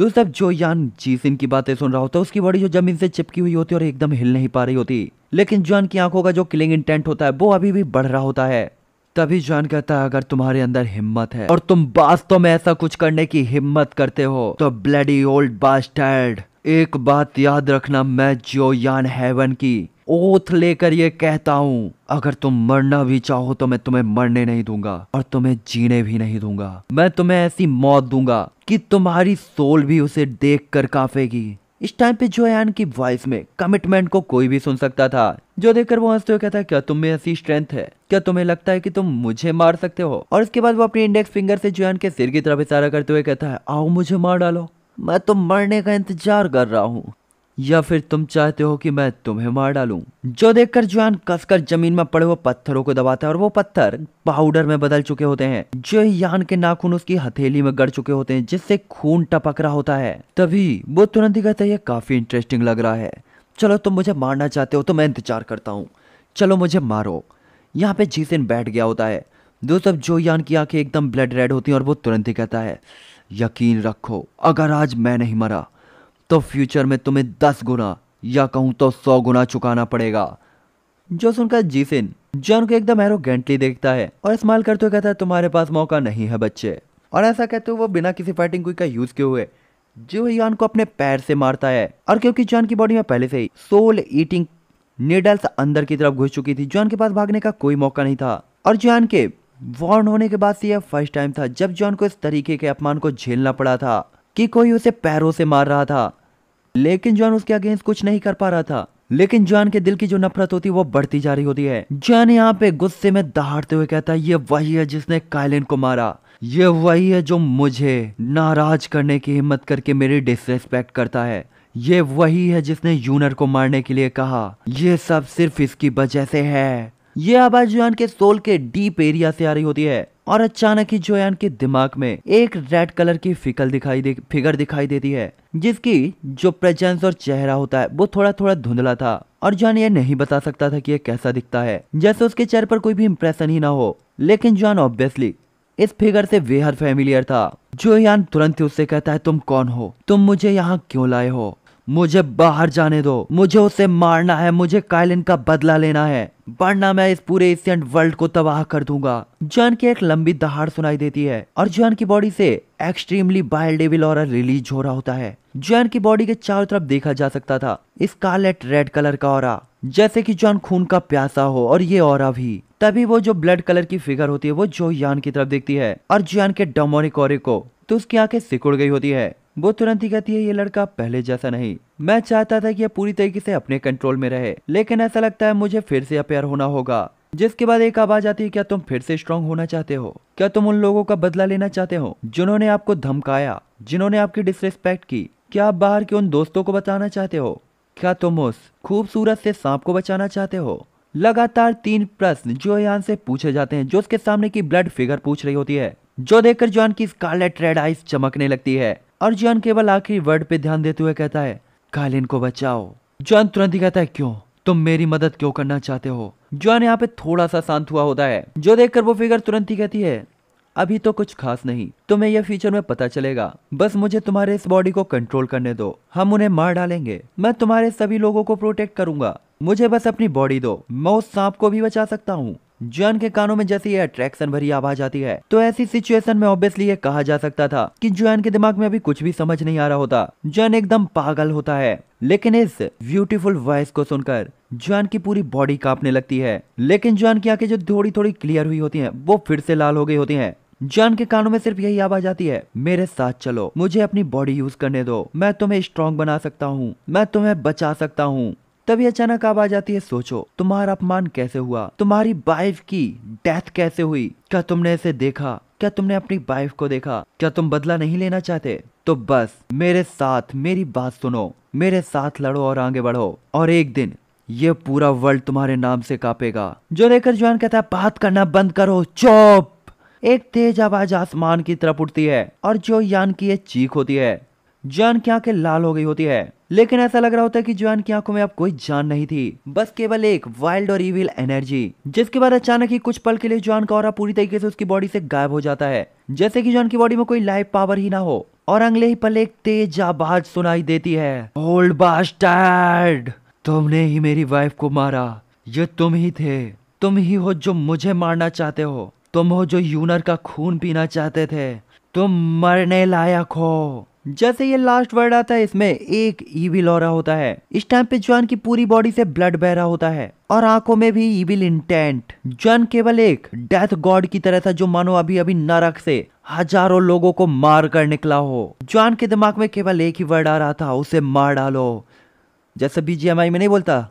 दोस्त जो यान जीसिन की बातें सुन रहा होता है उसकी बड़ी जो जमीन से चिपकी हुई होती है और एकदम हिल नहीं पा रही होती लेकिन जॉन की आंखों का जो किलिंग इंटेंट होता है वो अभी भी बढ़ रहा होता है तभी जॉन कहता है अगर तुम्हारे अंदर हिम्मत है और तुम वास्तव तो में ऐसा कुछ करने की हिम्मत करते हो तो ब्लडी ओल्ड बास्टर्ड एक बात याद रखना मैं जो यान हेवन की ओथ लेकर ये कहता हूँ अगर तुम मरना भी चाहो तो मैं तुम्हें मरने नहीं दूंगा और तुम्हें जीने भी नहीं दूंगा मैं तुम्हें ऐसी मौत दूंगा कि तुम्हारी सोल भी उसे देख कर काफेगी इस टाइम पे जोयान की वॉइस में कमिटमेंट को कोई भी सुन सकता था जो देखकर वो हंसते हुए कहता है क्या तुम में ऐसी स्ट्रेंथ है क्या तुम्हें लगता है कि तुम मुझे मार सकते हो और इसके बाद वो अपने इंडेक्स फिंगर से जोयान के सिर की तरफ इशारा करते हुए कहता है आओ मुझे मार डालो मैं तो मरने का इंतजार कर रहा हूँ या फिर तुम चाहते हो कि मैं तुम्हें मार डालूं जो देखकर जुआन कसकर जमीन में पड़े हुए पत्थरों को दबाता है और वो पत्थर पाउडर में बदल चुके होते हैं जो यान के नाखून उसकी हथेली में गड़ चुके होते हैं जिससे खून टपक रहा होता है तभी वो तुरंत ही कहता है यह काफी इंटरेस्टिंग लग रहा है चलो तुम मुझे मारना चाहते हो तो मैं इंतजार करता हूँ चलो मुझे मारो यहाँ पे जीसिन बैठ गया होता है दोस्तों जो यान की आंखें एकदम ब्लड रेड होती हैं और वो तुरंत ही कहता है यकीन रखो अगर आज मैं नहीं मरा तो फ्यूचर में तुम्हें दस गुना या कहूं तो सौ गुना चुकाना पड़ेगा जो सुनकर जीसिन जॉन को एकदम एरोगेंटली देखता है और इस्तेमाल करते हुए कहता है तुम्हारे पास मौका नहीं है बच्चे और ऐसा कहते हुए वो बिना किसी फाइटिंग कुई का यूज किए हुए जो यान को अपने पैर से मारता है और क्योंकि जॉन की बॉडी में पहले से ही सोल ईटिंग नीडल्स अंदर की तरफ घुस चुकी थी जॉन के पास भागने का कोई मौका नहीं था और जॉन के वार्न होने के बाद से यह फर्स्ट टाइम था जब जॉन को इस तरीके के अपमान को झेलना पड़ा था कि कोई उसे पैरों से मार रहा था लेकिन जॉन उसके अगेंस्ट कुछ नहीं कर पा रहा था लेकिन जॉन के दिल की जो नफरत होती है वो बढ़ती जा रही होती है जॉन यहाँ पे गुस्से में दहाड़ते हुए कहता है ये वही है जिसने काइलिन को मारा ये वही है जो मुझे नाराज करने की हिम्मत करके मेरी डिसरेस्पेक्ट करता है ये वही है जिसने यूनर को मारने के लिए कहा यह सब सिर्फ इसकी वजह से है ये आवाज जोयान के सोल के डीप एरिया से आ रही होती है और अचानक ही जोयान के दिमाग में एक रेड कलर की फिकल दिखाई दे फिगर दिखाई देती है जिसकी जो प्रेजेंस और चेहरा होता है वो थोड़ा थोड़ा धुंधला था और जॉन ये नहीं बता सकता था कि यह कैसा दिखता है जैसे उसके चेहरे पर कोई भी इम्प्रेशन ही ना हो लेकिन जॉन ऑब्वियसली इस फिगर से बेहद फेमिलियर था जो यान तुरंत ही उससे कहता है तुम कौन हो तुम मुझे यहाँ क्यों लाए हो मुझे बाहर जाने दो मुझे उसे मारना है मुझे काइलिन का बदला लेना है वरना मैं इस पूरे एशियन वर्ल्ड को तबाह कर दूंगा जॉन की एक लंबी दहाड़ सुनाई देती है और जॉन की बॉडी से एक्सट्रीमली बाइल डेविल और रिलीज हो रहा होता है जॉन की बॉडी के चारों तरफ देखा जा सकता था इस कार्लेट रेड कलर का और जैसे कि जॉन खून का प्यासा हो और ये और भी तभी वो जो ब्लड कलर की फिगर होती है वो जो यान की तरफ देखती है और जॉन के डोमोनिक और को तो उसकी आंखें सिकुड़ गई होती है वो तुरंत ही कहती है ये लड़का पहले जैसा नहीं मैं चाहता था कि यह पूरी तरीके से अपने कंट्रोल में रहे लेकिन ऐसा लगता है मुझे फिर से अपेयर होना होगा जिसके बाद एक आवाज आती है क्या तुम फिर से स्ट्रांग होना चाहते हो क्या तुम उन लोगों का बदला लेना चाहते हो जिन्होंने आपको धमकाया जिन्होंने आपकी डिसरिस्पेक्ट की क्या आप बाहर के उन दोस्तों को बचाना चाहते हो क्या तुम उस खूबसूरत से सांप को बचाना चाहते हो लगातार तीन प्रश्न जो यान से पूछे जाते हैं जो उसके सामने की ब्लड फिगर पूछ रही होती है जो देखकर जॉन की स्कारलेट रेड आइस चमकने लगती है और जॉन केवल आखिरी वर्ड पे ध्यान देते हुए कहता है कालिन को बचाओ जॉन तुरंत ही कहता है क्यों तुम मेरी मदद क्यों करना चाहते हो जॉन यहाँ पे थोड़ा सा शांत हुआ होता है जो देखकर वो फिगर तुरंत ही कहती है अभी तो कुछ खास नहीं तुम्हें यह फ्यूचर में पता चलेगा बस मुझे तुम्हारे इस बॉडी को कंट्रोल करने दो हम उन्हें मार डालेंगे मैं तुम्हारे सभी लोगों को प्रोटेक्ट करूंगा मुझे बस अपनी बॉडी दो मैं उस सांप को भी बचा सकता हूँ जॉन के कानों में जैसे ये अट्रैक्शन भरी आवाज आती है तो ऐसी सिचुएशन में ऑब्वियसली ये कहा जा सकता था कि जॉन के दिमाग में अभी कुछ भी समझ नहीं आ रहा होता जॉन एकदम पागल होता है लेकिन इस ब्यूटीफुल वॉइस को सुनकर जॉन की पूरी बॉडी कांपने लगती है लेकिन जॉन की आंखें जो थोड़ी थोड़ी क्लियर हुई होती हैं वो फिर से लाल हो गई होती हैं जान के कानों में सिर्फ यही आवाज आती है मेरे साथ चलो मुझे अपनी बॉडी यूज करने दो मैं तुम्हें स्ट्रांग बना सकता हूँ मैं तुम्हें बचा सकता हूँ तभी अचानक आवाज आती है सोचो तुम्हारा अपमान कैसे हुआ तुम्हारी वाइफ की डेथ कैसे हुई क्या तुमने इसे देखा क्या तुमने अपनी वाइफ को देखा क्या तुम बदला नहीं लेना चाहते तो बस मेरे साथ मेरी बात सुनो मेरे साथ लड़ो और आगे बढ़ो और एक दिन ये पूरा वर्ल्ड तुम्हारे नाम से कापेगा जो लेकर जॉन कहता है बात करना बंद करो चौप एक तेज आवाज आसमान की तरफ उठती है और जो यान की ये चीख होती है जॉन की आंखें लाल हो गई होती है लेकिन ऐसा लग रहा होता है कि जॉन की आंखों में अब कोई जान नहीं थी बस केवल एक वाइल्ड और इविल एनर्जी जिसके बाद अचानक ही कुछ पल के लिए जॉन का और पूरी तरीके से उसकी बॉडी से गायब हो जाता है जैसे कि जॉन की बॉडी में कोई लाइफ पावर ही ना हो और अगले ही पल एक तेज आवाज सुनाई देती है ओल्ड बास्टर्ड तुमने ही मेरी वाइफ को मारा ये तुम ही थे तुम ही हो जो मुझे मारना चाहते हो तुम हो जो यूनर का खून पीना चाहते थे तुम मरने लायक हो जैसे ये लास्ट वर्ड आता है इसमें एक ईविल और होता है इस टाइम पे जॉन की पूरी बॉडी से ब्लड बह रहा होता है और आंखों में भी ईविल इंटेंट जॉन केवल एक डेथ गॉड की तरह था जो मानो अभी अभी नरक से हजारों लोगों को मार कर निकला हो जॉन के दिमाग में केवल एक ही वर्ड आ रहा था उसे मार डालो जैसे बीजीएमआई में नहीं बोलता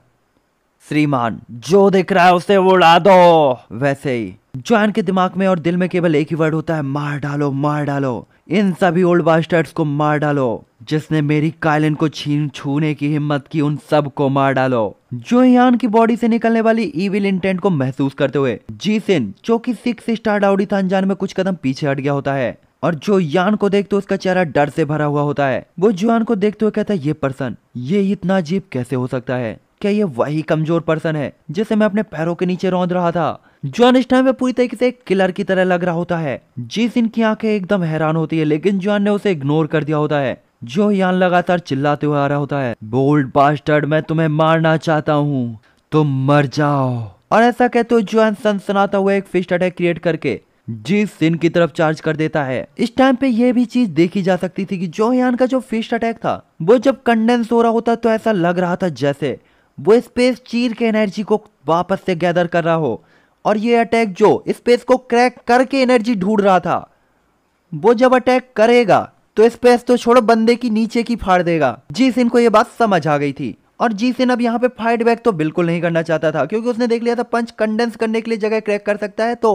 श्रीमान जो दिख रहा है उसे उड़ा दो वैसे ही जॉन के दिमाग में और दिल में केवल एक ही वर्ड होता है मार डालो मार डालो इन सभी ओल्ड बास्टर्ड्स को मार डालो जिसने मेरी कायलिन को छीन छूने की हिम्मत की उन सब को मार डालो जो यान की बॉडी से निकलने वाली इविल इंटेंट को महसूस करते हुए जीसिन जो की सिक्स स्टार डाउडी था अनजान में कुछ कदम पीछे हट गया होता है और जो यान को देखते उसका चेहरा डर से भरा हुआ होता है वो जुआन को देखते हुए कहता है ये पर्सन ये इतना अजीब कैसे हो सकता है क्या ये वही कमजोर पर्सन है जिसे मैं अपने पैरों के नीचे रौंद रहा था जॉन इस टाइम में पूरी तरीके से किलर की तरह लग रहा होता है जिस इनकी आंखें एकदम हैरान होती है लेकिन जॉन ने उसे इग्नोर कर दिया होता है जो यान लगातार चिल्लाते हुए आ रहा होता है बोल्ड बास्टर्ड मैं तुम्हें मारना चाहता हूँ तुम मर जाओ और ऐसा कहते तो जॉन सनसनाता हुआ एक फिस्ट अटैक क्रिएट करके जी सिन की तरफ चार्ज कर देता है इस टाइम पे यह भी चीज देखी जा सकती थी कि जो यान का जो फिस्ट अटैक था वो जब कंडेंस हो रहा होता तो ऐसा लग रहा था जैसे वो स्पेस चीर के एनर्जी को वापस से गैदर कर रहा हो और ये अटैक जो स्पेस को क्रैक करके एनर्जी ढूंढ रहा था वो जब अटैक करेगा तो स्पेस तो छोड़ो बंदे की नीचे की फाड़ देगा जी सिन को ये बात समझ आ गई थी और जी सिन अब यहाँ पे फाइट बैक तो बिल्कुल नहीं करना चाहता था क्योंकि उसने देख लिया था पंच कंडेंस करने के लिए जगह क्रैक कर सकता है तो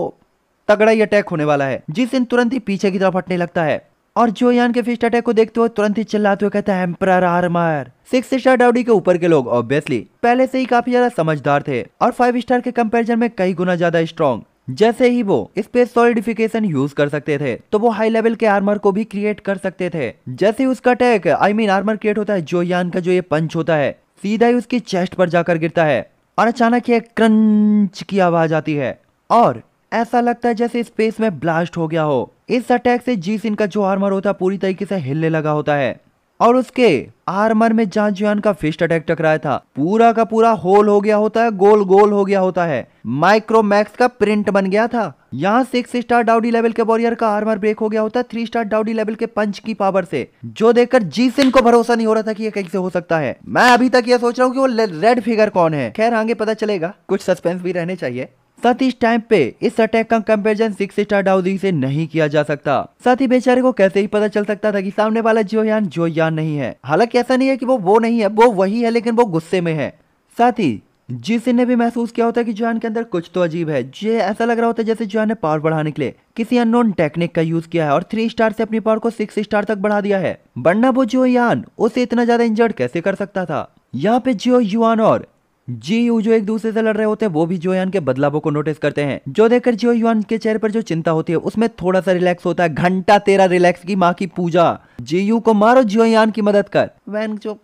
तगड़ा ही अटैक होने वाला है जी सिन तुरंत ही पीछे की तरफ हटने लगता है और जो यान के फिस्ट अटैक को देखते हुए तुरंत ही चिल्लाते हुए कहता है एम्पर आर्मर सिक्स स्टार डाउडी के ऊपर के लोग ऑब्वियसली पहले से ही काफी ज्यादा समझदार थे और फाइव स्टार के कंपेरिजन में कई गुना ज्यादा स्ट्रॉन्ग जैसे ही वो स्पेस सॉलिडिफिकेशन यूज कर सकते थे तो वो हाई लेवल के आर्मर को भी क्रिएट कर सकते थे जैसे ही उसका attack I mean armour create होता है जो यान का जो ये पंच होता है सीधा ही उसकी चेस्ट पर जाकर गिरता है और अचानक ये क्रंच की आवाज आती है और ऐसा लगता है जैसे स्पेस में ब्लास्ट हो गया हो इस अटैक से जी सिंह का जो आर्मर होता है पूरी तरीके से हिलने लगा होता है और उसके आर्मर में जान जुआन का फिस्ट अटैक टकराया था पूरा का पूरा होल हो गया होता है गोल गोल हो गया होता है माइक्रोमैक्स का प्रिंट बन गया था यहाँ सिक्स स्टार डाउडी लेवल के वॉरियर का आर्मर ब्रेक हो गया होता है थ्री स्टार डाउडी लेवल के पंच की पावर से जो देखकर जीसिन को भरोसा नहीं हो रहा था कि ये कैसे हो सकता है मैं अभी तक ये सोच रहा हूँ कि वो रेड फिगर कौन है खैर आगे पता चलेगा कुछ सस्पेंस भी रहने चाहिए साथ ही इस टाइम पे इस अटैक का कंपेरिजन सिक्स स्टार डाउदी से नहीं किया जा सकता साथ ही बेचारे को कैसे ही पता चल सकता था कि सामने वाला जो यान जो यान नहीं है हालांकि ऐसा नहीं है कि वो वो नहीं है वो वही है लेकिन वो गुस्से में है साथ ही जिस ने भी महसूस किया होता है कि जोहान के अंदर कुछ तो अजीब है ये ऐसा लग रहा होता है जैसे जोहान ने पावर बढ़ाने के लिए किसी अननोन टेक्निक का यूज किया है और थ्री स्टार से अपनी पावर को सिक्स स्टार तक बढ़ा दिया है वरना वो जो यान उसे इतना ज्यादा इंजर्ड कैसे कर सकता था यहाँ पे जियो युआन और जी यू जो एक दूसरे से लड़ रहे होते हैं वो भी जो यान के बदलावों को नोटिस करते हैं जो देखकर जियो युआन के चेहरे पर जो चिंता होती है उसमें थोड़ा सा रिलैक्स होता है घंटा तेरा रिलैक्स की माँ की पूजा जी यू को मारो जियो यान की मदद कर वैन जो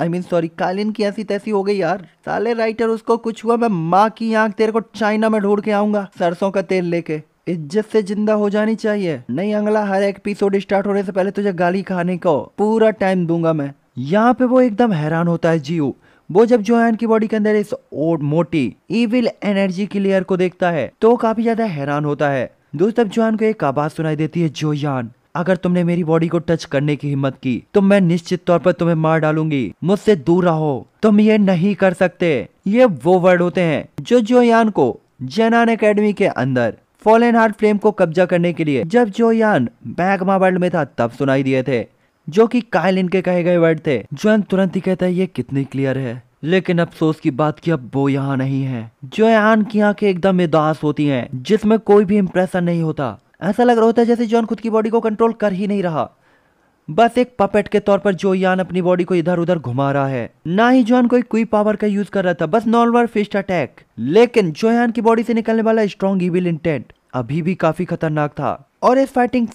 आई मीन सॉरी कालिन की ऐसी तैसी हो गई यार साले राइटर उसको कुछ हुआ मैं माँ की आंख तेरे को चाइना में ढूंढ के आऊंगा सरसों का तेल लेके इज्जत से जिंदा हो जानी चाहिए नहीं अंगला हर एक एपिसोड स्टार्ट होने से पहले तुझे गाली खाने को पूरा टाइम दूंगा मैं यहाँ पे वो एकदम हैरान होता है जियो वो जब जोयान की बॉडी के अंदर इस मोटी इविल एनर्जी की लेयर को देखता है तो काफी ज्यादा हैरान होता है दोस्त अब जोयान को एक आवाज सुनाई देती है जोयान अगर तुमने मेरी बॉडी को टच करने की हिम्मत की तो मैं निश्चित तौर पर तुम्हें मार डालूंगी मुझसे दूर रहो तुम ये नहीं कर सकते ये वो वर्ड होते हैं जो जोयान को जेनान एकेडमी के अंदर फॉलन हार्ट फ्लेम को कब्जा करने के लिए जब जोयान मैगमा वर्ल्ड में था तब सुनाई दिए थे जो कि कायल इनके कहे गए वर्ड थे जोन तुरंत ही कहता है ये कितने क्लियर है लेकिन अफसोस की बात की अब वो यहाँ नहीं है जो जोयान की आंखें एकदम उदास होती हैं जिसमें कोई भी इम्प्रेशन नहीं होता ऐसा लग रहा होता है जैसे जॉन खुद की बॉडी को कंट्रोल कर ही नहीं रहा बस एक पपेट के तौर पर जो यान अपनी बॉडी को इधर उधर घुमा रहा है ना ही जॉन कोई क्विक पावर का यूज कर रहा था बस नॉर्मल फिस्ट अटैक लेकिन जोयान की बॉडी से निकलने वाला स्ट्रॉन्ग इविल इंटेंट अभी भी काफी खतरनाक था और इस फाइटिंग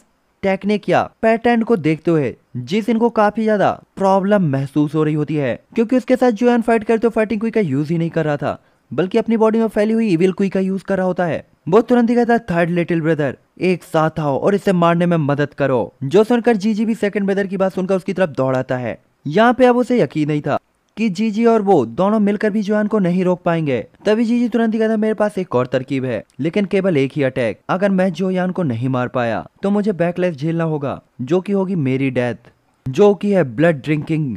टेक्निक या पैटर्न को देखते हुए जिस इनको काफी ज्यादा प्रॉब्लम महसूस हो रही होती है क्योंकि उसके साथ जो फाइट करते हो फाइटिंग क्विक का यूज ही नहीं कर रहा था बल्कि अपनी बॉडी में फैली हुई इविल क्विक का यूज कर रहा होता है वो तुरंत ही कहता है थर्ड लिटिल ब्रदर एक साथ आओ और इसे मारने में मदद करो जो सुनकर जीजी भी सेकंड ब्रदर की बात सुनकर उसकी तरफ दौड़ाता है यहाँ पे अब उसे यकीन नहीं था कि जीजी और वो दोनों मिलकर भी जुआन को नहीं रोक पाएंगे तभी जीजी तुरंत ही कहता मेरे पास एक और तरकीब है लेकिन केवल एक ही अटैक अगर मैं जोयान को नहीं मार पाया तो मुझे बैकलेस झेलना होगा जो की होगी मेरी डेथ जो की है ब्लड ड्रिंकिंग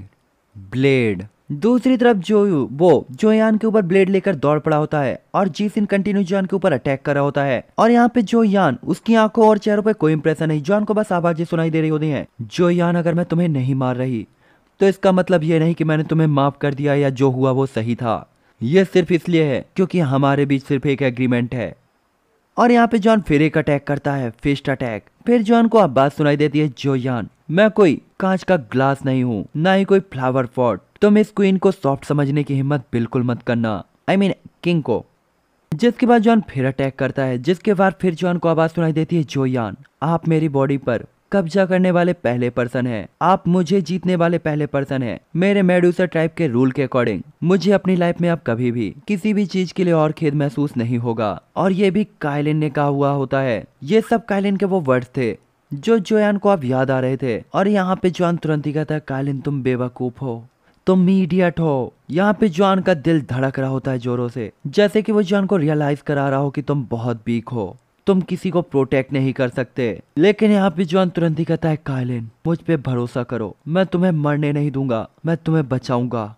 ब्लेड दूसरी तरफ जो वो जोयान के ऊपर ब्लेड लेकर दौड़ पड़ा होता है और जीसिन कंटिन्यू जॉन के ऊपर अटैक कर रहा होता है और यहाँ पे जोयान उसकी आंखों और चेहरों पे कोई इंप्रेशन नहीं जोन को बस आवाजें सुनाई दे रही होती हैं जोयान अगर मैं तुम्हें नहीं मार रही तो इसका मतलब ये नहीं कि मैंने तुम्हें माफ़ कर दिया या जो हुआ वो सही था यह सिर्फ इसलिए है क्योंकि हमारे बीच सिर्फ एक अग्रीमेंट है और यहाँ पे जॉन फिर एक अटैक करता है फिस्ट अटैक फिर जॉन को बात सुनाई देती है जो यान मैं कोई कांच का ग्लास नहीं हूँ ना ही कोई फ्लावर पॉट तुम इस क्वीन को सॉफ्ट समझने की हिम्मत बिल्कुल मत करना I I mean mean, king को जिसके बाद जॉन फिर अटैक करता है जिसके बाद फिर जॉन को आवाज सुनाई देती है जोयान आप मेरी बॉडी पर कब्जा करने वाले पहले पर्सन है आप मुझे जीतने वाले पहले पर्सन है मेरे मेडूसर ट्राइब के रूल के अकॉर्डिंग मुझे अपनी लाइफ में अब कभी भी किसी भी चीज के लिए और खेद महसूस नहीं होगा और ये भी कायलिन ने कहा हुआ होता है ये सब कायलिन के वो वर्ड थे जो जोयान को आप याद आ रहे थे और यहाँ पे जोन तुरंत ही कहता है कायलिन तुम बेवकूफ हो तुम इडियट हो यहाँ पे जॉन का दिल धड़क रहा होता है जोरों से जैसे कि वो जॉन को रियलाइज करा रहा हो कि तुम बहुत वीक हो तुम किसी को प्रोटेक्ट नहीं कर सकते लेकिन यहाँ पे जॉन तुरंत ही कहता है कायलिन मुझ पे भरोसा करो मैं तुम्हें मरने नहीं दूंगा मैं तुम्हें बचाऊंगा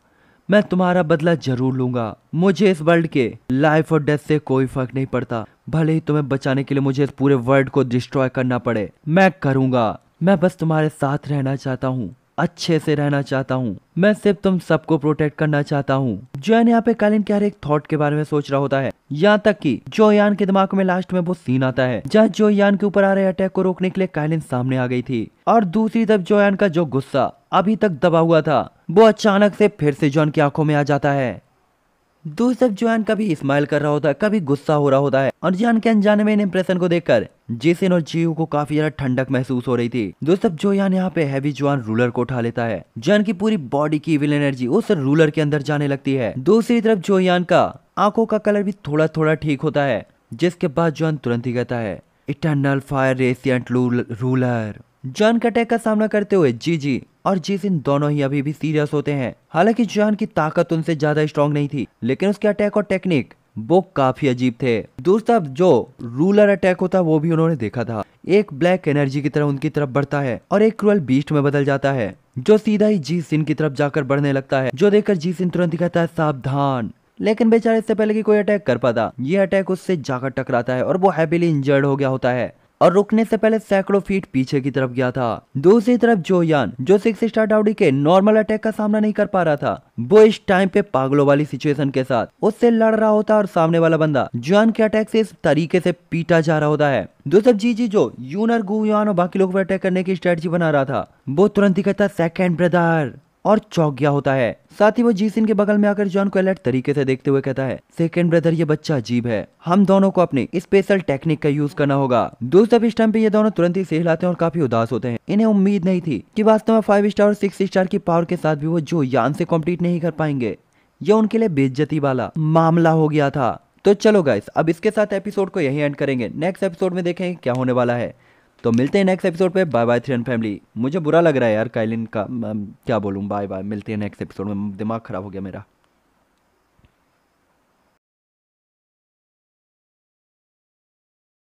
मैं तुम्हारा बदला जरूर लूंगा मुझे इस वर्ल्ड के लाइफ और डेथ से कोई फर्क नहीं पड़ता भले ही तुम्हें बचाने के लिए मुझे इस पूरे वर्ल्ड को डिस्ट्रॉय करना पड़े मैं करूंगा मैं बस तुम्हारे साथ रहना चाहता हूँ अच्छे से रहना चाहता हूँ मैं सिर्फ तुम सबको प्रोटेक्ट करना चाहता हूँ जो यहाँ पे कालिन के हर एक थॉट के बारे में सोच रहा होता है यहाँ तक कि जो यान के दिमाग में लास्ट में वो सीन आता है जहाँ जो यान के ऊपर आ रहे अटैक को रोकने के लिए कायलिन सामने आ गई थी और दूसरी तरफ जो यान का जो गुस्सा अभी तक दबा हुआ था वो अचानक से फिर से जॉन की आंखों में आ जाता है दूसरी तरफ जोयान कभी स्माइल कर रहा होता है कभी गुस्सा हो रहा होता है और जान के अनजाने में इन इंप्रेशन को देखकर जेसिन और जीव को काफी ज्यादा ठंडक महसूस हो रही थी दोस्तों जोयान यहाँ पे हैवी जवान रूलर को उठा लेता है जान की पूरी बॉडी की विल एनर्जी उस रूलर के अंदर जाने लगती है दूसरी तरफ जोयान का आंखों का कलर भी थोड़ा थोड़ा ठीक होता है जिसके बाद जॉन तुरंत ही कहता है इटर्नल फायर रेसियंट रूलर जॉन अटैक का सामना करते हुए जी जी और सिंह दोनों ही अभी भी सीरियस होते हैं हालांकि जॉन की ताकत उनसे ज्यादा स्ट्रांग नहीं थी लेकिन उसके अटैक और टेक्निक वो काफी अजीब थे दूसरा जो रूलर अटैक होता वो भी उन्होंने देखा था एक ब्लैक एनर्जी की तरह उनकी तरफ बढ़ता है और एक क्रूअल बीस्ट में बदल जाता है जो सीधा ही जी सिंह की तरफ जाकर बढ़ने लगता है जो देखकर जी सिंह तुरंत कहता है सावधान लेकिन बेचारा इससे पहले कि कोई अटैक कर पाता ये अटैक उससे जाकर टकराता है और वो हैपीली इंजर्ड हो गया होता है और रुकने से पहले सैकड़ों फीट पीछे की तरफ गया था दूसरी तरफ यान जो सिक्स स्टार डाउडी के नॉर्मल अटैक का सामना नहीं कर पा रहा था वो इस टाइम पे पागलों वाली सिचुएशन के साथ उससे लड़ रहा होता और सामने वाला बंदा जुआन के अटैक से इस तरीके से पीटा जा रहा होता है दूसरा जी जी जो यूनर गुआन और बाकी लोगों पर अटैक करने की स्ट्रेटजी बना रहा था वो तुरंत ही कहता सेकेंड ब्रदर और चौक गया होता है साथ ही वो जी सिंह के बगल में आकर जॉन को अलर्ट तरीके से देखते हुए कहता है सेकंड ब्रदर ये बच्चा अजीब है हम दोनों को अपने स्पेशल टेक्निक का यूज करना होगा दोस्त अब इस टाइम पे ये दोनों तुरंत ही लाते हैं और काफी उदास होते हैं इन्हें उम्मीद नहीं थी की वास्तव में फाइव स्टार और सिक्स स्टार की पावर के साथ भी वो जो यान से कॉम्पीट नहीं कर पाएंगे यह उनके लिए बेज्जती वाला मामला हो गया था तो चलो गाइस अब इसके साथ एपिसोड को यही एंड करेंगे नेक्स्ट एपिसोड में देखेंगे क्या होने वाला है तो मिलते हैं नेक्स्ट एपिसोड पे bye bye three and family मुझे बुरा लग रहा है यार काइलिन का क्या बोलूँ बाय बाय मिलते हैं नेक्स्ट एपिसोड में दिमाग खराब हो गया मेरा